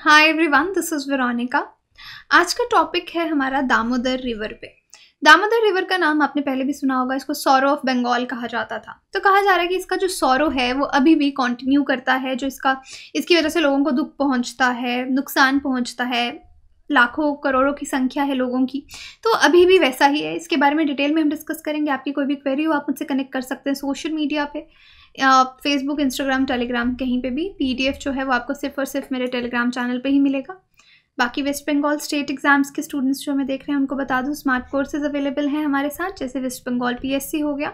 hi everyone this is Veronica आज का topic है हमारा दामोदर रिवर पे दामोदर रिवर का नाम आपने पहले भी सुना होगा इसको सौरो ऑफ बंगाल कहा जाता था तो कहा जा रहा है कि इसका जो सौरो है वो अभी भी कंटिन्यू करता है जो इसका इसकी वजह से लोगों को दुख पहुंचता है नुकसान पहुंचता है लाखों करोड़ों की संख्या है लोगों की तो अभी भी वैसा ही है इसके बारे में डिटेल में हम डिस्कस करेंगे आपकी कोई भी क्वेरी हो आप मुझसे कनेक्ट कर सकते हैं सोशल मीडिया पर फेसबुक इंस्टाग्राम टेलीग्राम कहीं पे भी पीडीएफ जो है वो आपको सिर्फ और सिर्फ मेरे टेलीग्राम चैनल पे ही मिलेगा बाकी वेस्ट बंगाल स्टेट एग्जाम्स के स्टूडेंट्स जो हमें देख रहे हैं उनको बता दूँ स्मार्ट कोर्सेज अवेलेबल हैं हमारे साथ जैसे वेस्ट बंगाल पी हो गया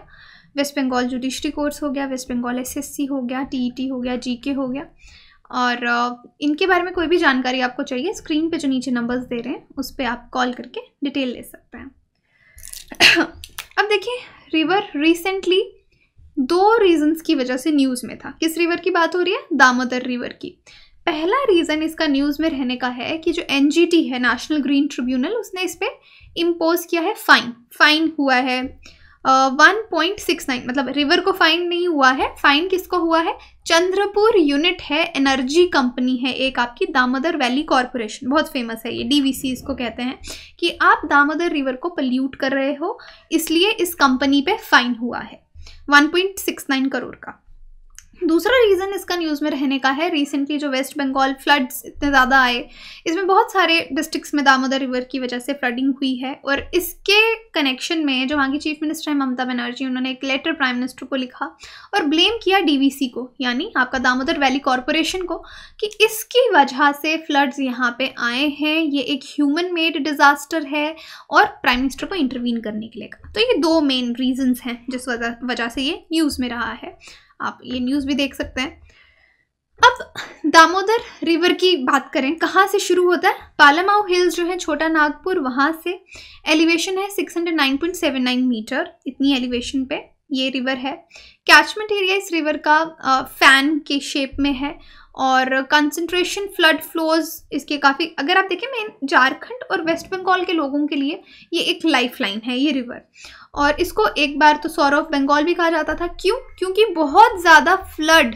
वेस्ट बंगाल जुडिशरी कोर्स हो गया वेस्ट बंगाल एस हो गया टी e हो गया जी हो गया और इनके बारे में कोई भी जानकारी आपको चाहिए स्क्रीन पे जो नीचे नंबर्स दे रहे हैं उस पर आप कॉल करके डिटेल ले सकते हैं अब देखिए रिवर रिसेंटली दो रीजंस की वजह से न्यूज़ में था किस रिवर की बात हो रही है दामोदर रिवर की पहला रीज़न इसका न्यूज़ में रहने का है कि जो एन है नेशनल ग्रीन ट्रिब्यूनल उसने इस पर इम्पोज किया है फ़ाइन फ़ाइन हुआ है वन पॉइंट सिक्स नाइन मतलब रिवर को फाइन नहीं हुआ है फाइन किसको हुआ है चंद्रपुर यूनिट है एनर्जी कंपनी है एक आपकी दामोदर वैली कॉरपोरेशन बहुत फेमस है ये डीवीसी इसको कहते हैं कि आप दामोदर रिवर को पल्यूट कर रहे हो इसलिए इस कंपनी पे फाइन हुआ है 1.69 करोड़ का दूसरा रीज़न इसका न्यूज़ में रहने का है रिसेंटली जो वेस्ट बंगाल फ्लड्स इतने ज़्यादा आए इसमें बहुत सारे डिस्ट्रिक्ट्स में दामोदर रिवर की वजह से फ्लडिंग हुई है और इसके कनेक्शन में जो वहाँ की चीफ मिनिस्टर हैं ममता बनर्जी उन्होंने एक लेटर प्राइम मिनिस्टर को लिखा और ब्लेम किया डी को यानी आपका दामोदर वैली कॉरपोरेशन को कि इसकी वजह से फ्लड्स यहाँ पर आए हैं ये एक ह्यूमन मेड डिज़ास्टर है और प्राइम मिनिस्टर को इंटरवीन करने के लिए तो ये दो मेन रीजन्स हैं जिस वजह से ये न्यूज़ में रहा है आप ये न्यूज़ भी देख सकते हैं अब दामोदर रिवर की बात करें कहाँ से शुरू होता है पालामाऊ हिल्स जो है छोटा नागपुर वहाँ से एलिवेशन है 609.79 मीटर इतनी एलिवेशन पे ये रिवर है कैचमेंट एरिया इस रिवर का फैन के शेप में है और कंसनट्रेशन फ्लड फ्लोज इसके काफ़ी अगर आप देखें मेन झारखंड और वेस्ट बंगाल के लोगों के लिए ये एक लाइफ लाइन है ये रिवर और इसको एक बार तो सौर ऑफ बंगाल भी कहा जाता था क्यों क्योंकि बहुत ज़्यादा फ्लड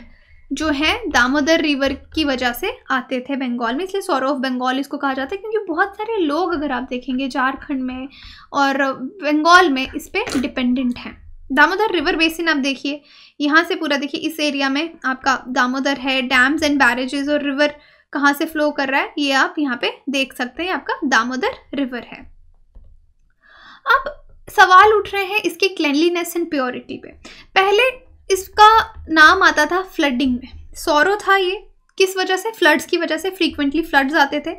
जो है दामोदर रिवर की वजह से आते थे बंगाल में इसलिए सौर ऑफ बंगाल इसको कहा जाता है क्योंकि बहुत सारे लोग अगर आप देखेंगे झारखंड में और बंगाल में इस पर डिपेंडेंट हैं दामोदर रिवर बेसिन आप देखिए यहाँ से पूरा देखिए इस एरिया में आपका दामोदर है डैम्स एंड बैरेजेस और रिवर कहाँ से फ्लो कर रहा है ये आप यहाँ पे देख सकते हैं आपका दामोदर रिवर है अब सवाल उठ रहे हैं इसके क्लैनलीनेस एंड प्योरिटी पे पहले इसका नाम आता था फ्लडिंग में सौरो था ये किस वजह से फ्लड्स की वजह से फ्रीक्वेंटली फ्लड्स आते थे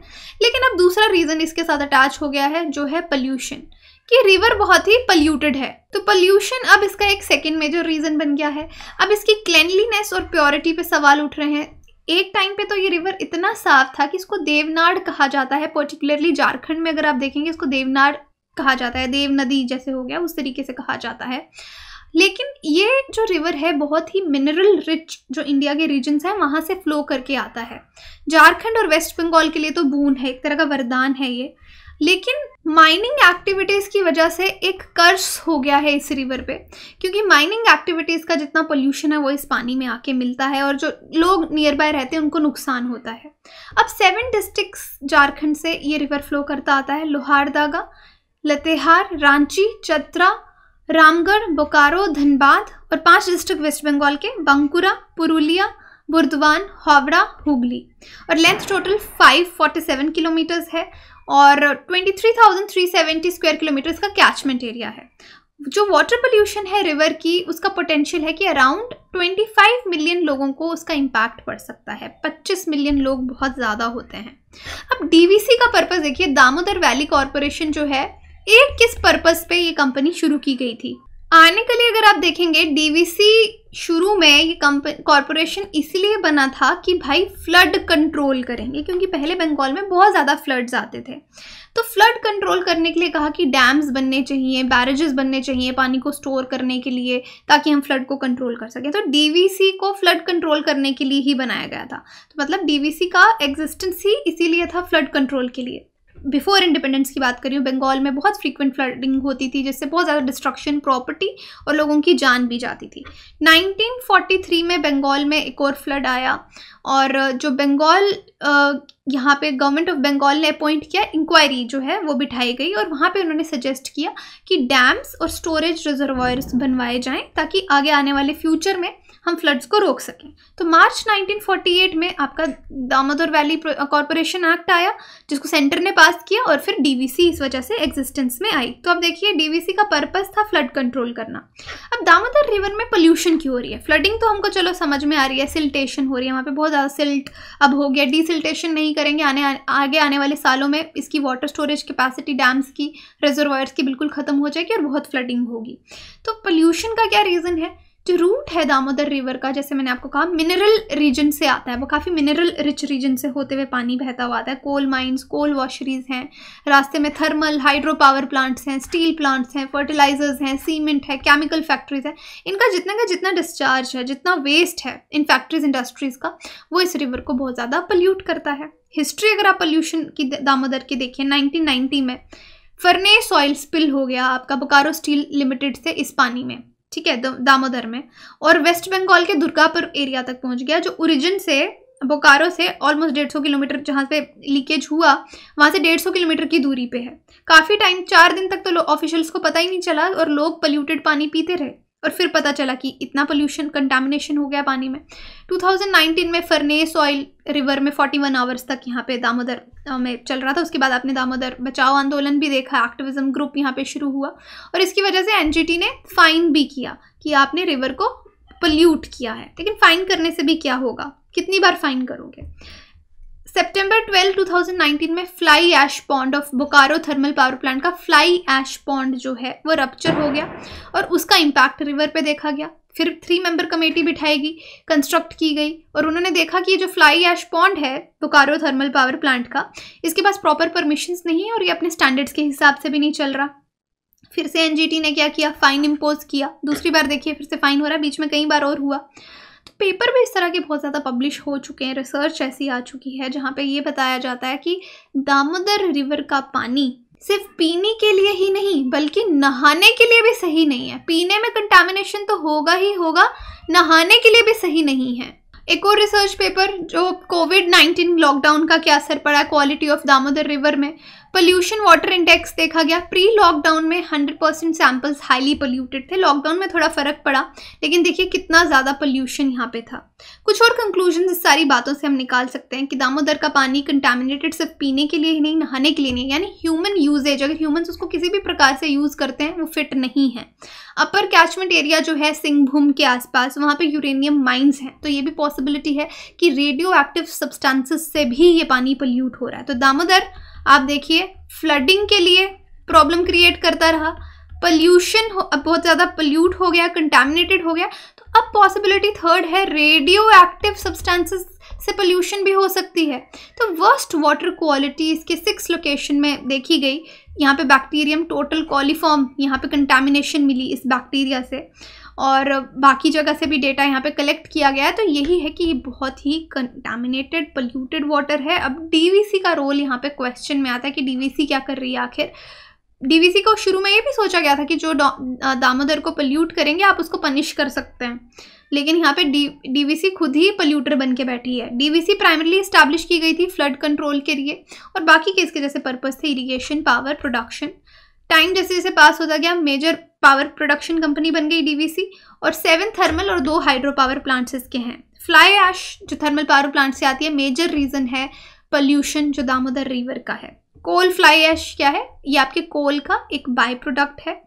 लेकिन अब दूसरा रीज़न इसके साथ अटैच हो गया है जो है पल्यूशन कि रिवर बहुत ही पल्यूटेड है तो पल्यूशन अब इसका एक सेकेंड मेजर रीज़न बन गया है अब इसकी क्लैनलीनेस और प्योरिटी पे सवाल उठ रहे हैं एक टाइम पे तो ये रिवर इतना साफ था कि इसको देवनाड कहा जाता है पर्टिकुलरली झारखंड में अगर आप देखेंगे इसको देवनाड कहा जाता है देव नदी जैसे हो गया उस तरीके से कहा जाता है लेकिन ये जो रिवर है बहुत ही मिनरल रिच जो इंडिया के रीजन्स हैं वहाँ से फ्लो करके आता है झारखंड और वेस्ट बंगाल के लिए तो बून है एक तरह का वरदान है ये लेकिन माइनिंग एक्टिविटीज़ की वजह से एक कर्ज हो गया है इस रिवर पे क्योंकि माइनिंग एक्टिविटीज़ का जितना पोल्यूशन है वो इस पानी में आके मिलता है और जो लोग नियर बाय रहते हैं उनको नुकसान होता है अब सेवन डिस्ट्रिक्ट्स झारखंड से ये रिवर फ्लो करता आता है लोहारदागा लतेहार रांची चतरा रामगढ़ बोकारो धनबाद और पांच डिस्ट्रिक्ट वेस्ट बंगाल के बांकुरा पुरुलिया बुर्दवान हावड़ा हुगली और लेंथ टोटल 547 किलोमीटर्स है और 23,370 स्क्वायर किलोमीटर्स का कैचमेंट एरिया है जो वाटर पोल्यूशन है रिवर की उसका पोटेंशियल है कि अराउंड 25 मिलियन लोगों को उसका इम्पैक्ट पड़ सकता है 25 मिलियन लोग बहुत ज़्यादा होते हैं अब डी का पर्पज़ देखिए दामोदर वैली कॉरपोरेशन जो है एक किस पर्पज़ पे ये कंपनी शुरू की गई थी आने के लिए अगर आप देखेंगे डीवीसी शुरू में ये कॉरपोरेशन इसलिए बना था कि भाई फ्लड कंट्रोल करेंगे क्योंकि पहले बंगाल में बहुत ज़्यादा फ्लड्स आते थे तो फ्लड कंट्रोल करने के लिए कहा कि डैम्स बनने चाहिए बैरेजेस बनने चाहिए पानी को स्टोर करने के लिए ताकि हम फ्लड को कंट्रोल कर सकें तो डीवीसी को फ्लड कंट्रोल करने के लिए ही बनाया गया था तो मतलब डी का एग्जिस्टेंस ही इसीलिए था फ्लड कंट्रोल के लिए बिफोर इंडिपेंडेंस की बात करी हूँ बंगाल में बहुत फ्रीक्वेंट फ्लडिंग होती थी जिससे बहुत ज़्यादा डिस्ट्रक्शन प्रॉपर्टी और लोगों की जान भी जाती थी 1943 में बंगाल में एक और फ्लड आया और जो बंगाल यहाँ पे गवर्नमेंट ऑफ बंगाल ने अपॉइंट किया इंक्वायरी जो है वो बिठाई गई और वहाँ पे उन्होंने सजेस्ट किया कि डैम्स और स्टोरेज रिजर्वायर्स बनवाए जाएं ताकि आगे आने वाले फ्यूचर में हम फ्लड्स को रोक सकें तो मार्च 1948 में आपका दामोदर वैली कॉरपोरेशन एक्ट आया जिसको सेंटर ने पास किया और फिर डी इस वजह से एग्जिस्टेंस में आई तो अब देखिए डी का पर्पज़ था फ्लड कंट्रोल करना अब दामोदर रिवर में पोल्यूशन क्यों हो रही है फ्लडिंग तो हमको चलो समझ में आ रही है सिल्टेशन हो रही है वहाँ पर बहुत ज़्यादा सिल्ट अब हो गया डिसल्टेशन नहीं नहीं करेंगे आने आगे आने वाले सालों में इसकी वाटर स्टोरेज कैपेसिटी डैम्स की रिजर्वायर्स की बिल्कुल ख़त्म हो जाएगी और बहुत फ्लडिंग होगी तो पोल्यूशन का क्या रीज़न है जो रूट है दामोदर रिवर का जैसे मैंने आपको कहा मिनरल रीजन से आता है वो काफ़ी मिनरल रिच रीजन से होते हुए पानी बहता हुआ आता है कोल माइंस कोल वॉशरीज हैं रास्ते में थर्मल हाइड्रो पावर प्लांट्स हैं स्टील प्लांट्स हैं फर्टिलाइजर्स हैं सीमेंट है केमिकल फैक्ट्रीज हैं इनका जितना का जितना डिस्चार्ज है जितना वेस्ट है इन फैक्ट्रीज इंडस्ट्रीज़ का वो इस रिवर को बहुत ज़्यादा पल्यूट करता है हिस्ट्री अगर आप पल्यूशन की दामोदर की देखिए नाइनटीन में फरनेस ऑयल स्पिल हो गया आपका बोकारो स्टील लिमिटेड से इस पानी में ठीक है दामोदर में और वेस्ट बंगाल के दुर्गापुर एरिया तक पहुंच गया जो ओरिजिन से बोकारो से ऑलमोस्ट डेढ़ सौ किलोमीटर जहाँ पे लीकेज हुआ वहाँ से डेढ़ सौ किलोमीटर की दूरी पे है काफ़ी टाइम चार दिन तक तो ऑफिशियल्स को पता ही नहीं चला और लोग पल्यूटेड पानी पीते रहे और फिर पता चला कि इतना पोल्यूशन कंटामिनेशन हो गया पानी में 2019 में फरनेस ऑयल रिवर में 41 आवर्स तक यहाँ पे दामोदर में चल रहा था उसके बाद आपने दामोदर बचाओ आंदोलन भी देखा एक्टिविज्म ग्रुप यहाँ पे शुरू हुआ और इसकी वजह से एन ने फाइन भी किया कि आपने रिवर को पल्यूट किया है लेकिन फाइन करने से भी क्या होगा कितनी बार फाइन करोगे सितंबर 12 2019 में fly ash pond of Bokaro thermal power plant का फ्लाई एश पॉन्ड जो है वो रप्चर हो गया और उसका इम्पैक्ट रिवर पे देखा गया फिर थ्री मेंबर कमेटी बिठाएगी कंस्ट्रक्ट की गई और उन्होंने देखा कि ये जो फ्लाई एश पॉन्ड है बोकारो थर्मल पावर प्लांट का इसके पास प्रॉपर परमिशंस नहीं है और ये अपने स्टैंडर्ड्स के हिसाब से भी नहीं चल रहा फिर से एनजीटी ने क्या किया फ़ाइन इम्पोज किया दूसरी बार देखिए फिर से फ़ाइन हो रहा बीच में कई बार और हुआ पेपर भी इस तरह के बहुत ज़्यादा पब्लिश हो चुके हैं रिसर्च ऐसी आ चुकी है जहाँ पे ये बताया जाता है कि दामोदर रिवर का पानी सिर्फ पीने के लिए ही नहीं बल्कि नहाने के लिए भी सही नहीं है पीने में कंटामिनेशन तो होगा ही होगा नहाने के लिए भी सही नहीं है एक और रिसर्च पेपर जो कोविड 19 लॉकडाउन का क्या असर पड़ा क्वालिटी ऑफ दामोदर रिवर में पोल्यूशन वाटर इंडेक्स देखा गया प्री लॉकडाउन में 100 परसेंट सैम्पल्स हाईली पोल्यूटेड थे लॉकडाउन में थोड़ा फर्क पड़ा लेकिन देखिए कितना ज़्यादा पोल्यूशन यहाँ पे था कुछ और कंक्लूजन इस सारी बातों से हम निकाल सकते हैं कि दामोदर का पानी कंटामिनेटेड सिर्फ पीने के लिए ही नहीं नहाने के लिए नहीं यानी ह्यूमन यूजेज अगर ह्यूमन उसको किसी भी प्रकार से यूज़ करते हैं वो फिट नहीं है अपर कैचमेंट एरिया जो है सिंहभूम के आसपास वहाँ पर यूरेनियम माइन्स हैं तो ये भी पॉसिबिलिटी है कि रेडियो एक्टिव सब्सटांसिस से भी ये पानी पोल्यूट हो रहा है तो दामोदर आप देखिए फ्लडिंग के लिए प्रॉब्लम क्रिएट करता रहा पल्यूशन बहुत ज़्यादा पल्यूट हो गया कंटेमिनेटेड हो गया तो अब पॉसिबिलिटी थर्ड है रेडियो एक्टिव सब्सटेंसेस से पोल्यूशन भी हो सकती है तो वर्स्ट वाटर क्वालिटी इसके सिक्स लोकेशन में देखी गई यहाँ पे बैक्टीरियम टोटल कॉलीफॉर्म यहाँ पे कंटेमिनेशन मिली इस बैक्टीरिया से और बाकी जगह से भी डेटा यहाँ पे कलेक्ट किया गया है तो यही है कि ये बहुत ही कंटामिनेटेड पल्यूटेड वाटर है अब डीवीसी का रोल यहाँ पे क्वेश्चन में आता है कि डीवीसी क्या कर रही है आखिर डीवीसी को शुरू में ये भी सोचा गया था कि जो दामोदर को पल्यूट करेंगे आप उसको पनिश कर सकते हैं लेकिन यहाँ पे डी डीवीसी खुद ही पल्यूटर बन के बैठी है डीवीसी प्राइमरली इस्टेब्लिश की गई थी फ्लड कंट्रोल के लिए और बाकी के इसके जैसे पर्पज़ थे इरीगेशन पावर प्रोडक्शन टाइम जैसे जैसे पास होता गया मेजर पावर प्रोडक्शन कंपनी बन गई डीवीसी और सेवन थर्मल और दो हाइड्रो पावर प्लांट्स इसके हैं फ्लाई ऐश जो थर्मल पावर प्लांट से आती है मेजर रीज़न है पल्यूशन जो दामोदर रिवर का है कोल फ्लाई ऐश क्या है ये आपके कोल का एक बाय प्रोडक्ट है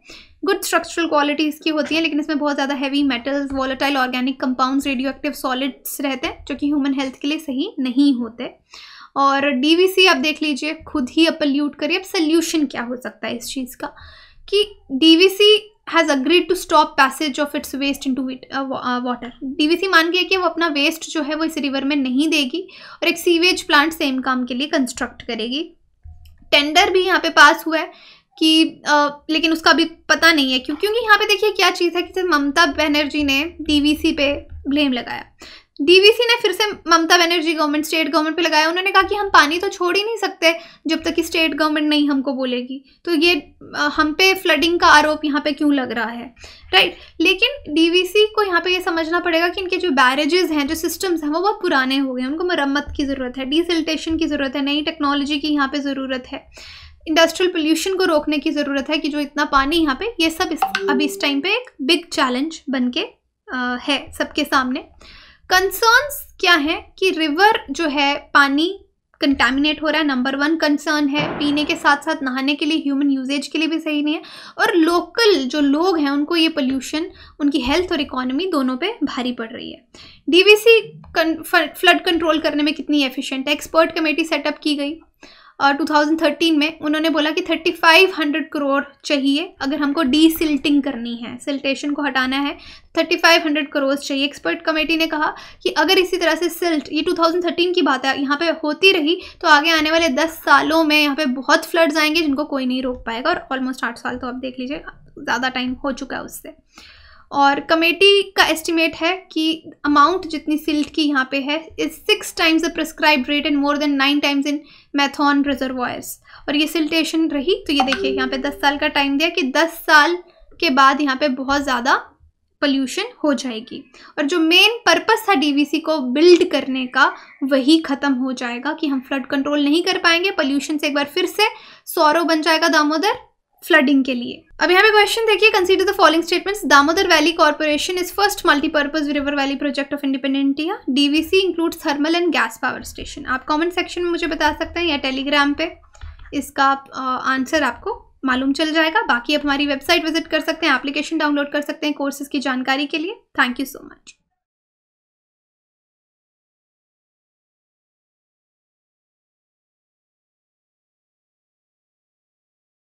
गुड स्ट्रक्चरल क्वालिटी इसकी होती है लेकिन इसमें बहुत ज़्यादा heavy metals volatile organic compounds radio active solids रहते हैं जो कि ह्यूमन हेल्थ के लिए सही नहीं होते और डीवीसी आप देख लीजिए खुद ही अब पल्यूट करिए अब सल्यूशन क्या हो सकता है इस चीज़ का कि DVC has agreed to stop passage of its waste into water D V C मान गया कि वो अपना वेस्ट जो है वो इस रिवर में नहीं देगी और एक सीवेज प्लांट सेम काम के लिए कंस्ट्रक्ट करेगी टेंडर भी यहाँ पे पास हुआ है कि आ, uh, लेकिन उसका अभी पता नहीं है क्यों क्योंकि यहाँ पे देखिए क्या चीज़ है कि ममता बनर्जी ने डी वी सी पे ब्लेम लगाया डीवीसी ने फिर से Mamata Banerjee government state government पे लगाया उन्होंने कहा कि हम पानी तो छोड़ ही नहीं सकते जब तक कि स्टेट गवर्नमेंट नहीं हमको बोलेगी तो ये हम पे फ्लडिंग का आरोप यहाँ पे क्यों लग रहा है राइट लेकिन डीवीसी को यहाँ पे ये समझना पड़ेगा कि इनके जो बैरेजेस हैं जो सिस्टम्स हैं वो बहुत पुराने हो गए उनको मरम्मत की ज़रूरत है डीसिल्टेशन की ज़रूरत है नई टेक्नोलॉजी की यहाँ पर ज़रूरत है इंडस्ट्रियल पोल्यूशन को रोकने की ज़रूरत है कि जो इतना पानी यहाँ पर ये सब इस, अब इस टाइम पर एक बिग चैलेंज बन के है सबके सामने कंसर्न्स क्या है कि रिवर जो है पानी कंटेमिनेट हो रहा है नंबर वन कंसर्न है पीने के साथ साथ नहाने के लिए ह्यूमन यूजेज के लिए भी सही नहीं है और लोकल जो लोग हैं उनको ये पोल्यूशन उनकी हेल्थ और इकोनॉमी दोनों पे भारी पड़ रही है डीवीसी कन, फ्लड कंट्रोल करने में कितनी एफिशिएंट है एक्सपर्ट कमेटी सेटअप की गई 2013 में उन्होंने बोला कि 3500 करोड़ चाहिए अगर हमको डी सिल्टिंग करनी है सिल्टेशन को हटाना है 3500 करोड़ चाहिए एक्सपर्ट कमेटी ने कहा कि अगर इसी तरह से सिल्ट ये 2013 की बात है यहाँ पे होती रही तो आगे आने वाले 10 सालों में यहाँ पे बहुत फ्लड्स आएंगे जिनको कोई नहीं रोक पाएगा और ऑलमोस्ट आठ साल तो आप देख लीजिए ज़्यादा टाइम हो चुका है उससे और कमेटी का एस्टिमेट है कि अमाउंट जितनी सिल्ट की यहाँ पे है is six times the prescribe rate and more than nine times in Maithon reservoirs और ये सिल्टेशन रही तो ये देखिए यहाँ पे दस साल का टाइम दिया कि दस साल के बाद यहाँ पे बहुत ज़्यादा पल्यूशन हो जाएगी और जो मेन पर्पस था डीवीसी को बिल्ड करने का वही ख़त्म हो जाएगा कि हम फ्लड कंट्रोल नहीं कर पाएंगे पल्यूशन से एक बार फिर से सौरव बन जाएगा दामोदर फ्लडिंग के लिए अब यहाँ पे क्वेश्चन देखिए consider the following statements Damodar valley corporation is first multipurpose river valley project of independent India DVC include thermal and gas power station आप कमेंट सेक्शन में मुझे बता सकते हैं या टेलीग्राम पे इसका आंसर आपको मालूम चल जाएगा बाकी आप हमारी वेबसाइट विजिट कर सकते हैं एप्लीकेशन डाउनलोड कर सकते हैं कोर्सेज की जानकारी के लिए थैंक यू सो मच